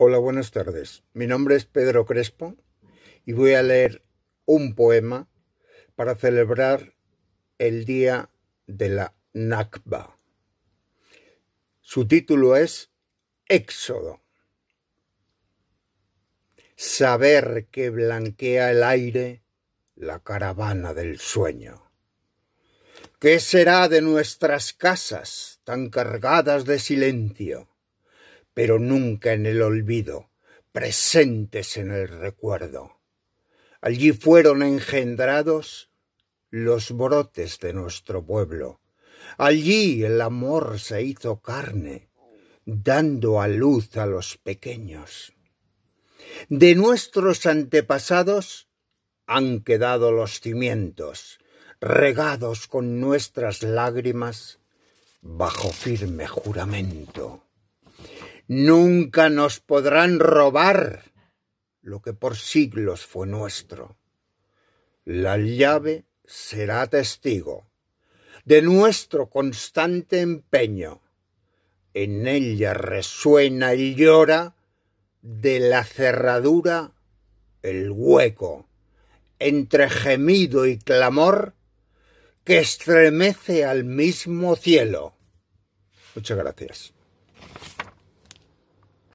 Hola, buenas tardes. Mi nombre es Pedro Crespo y voy a leer un poema para celebrar el día de la Nakba. Su título es Éxodo. Saber que blanquea el aire la caravana del sueño. ¿Qué será de nuestras casas tan cargadas de silencio? pero nunca en el olvido, presentes en el recuerdo. Allí fueron engendrados los brotes de nuestro pueblo. Allí el amor se hizo carne, dando a luz a los pequeños. De nuestros antepasados han quedado los cimientos, regados con nuestras lágrimas bajo firme juramento nunca nos podrán robar lo que por siglos fue nuestro. La llave será testigo de nuestro constante empeño. En ella resuena y llora de la cerradura el hueco, entre gemido y clamor, que estremece al mismo cielo. Muchas gracias.